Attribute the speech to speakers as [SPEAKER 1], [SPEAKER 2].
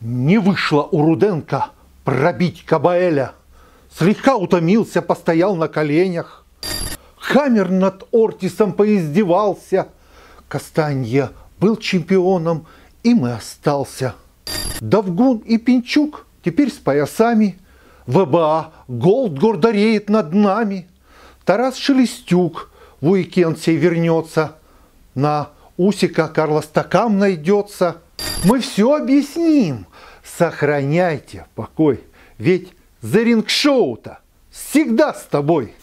[SPEAKER 1] Не вышло у Руденко пробить Кабаэля. Слегка утомился, постоял на коленях. Хаммер над Ортисом поиздевался. Кастанье был чемпионом, и мы остался. Давгун и Пинчук теперь с поясами. ВБА Голд гордореет над нами. Тарас Шелестюк в уикенд сей вернется. На Усика Карла Стакам найдется. Мы все объясним сохраняйте покой, ведь за ринг-шоу-то
[SPEAKER 2] всегда с тобой.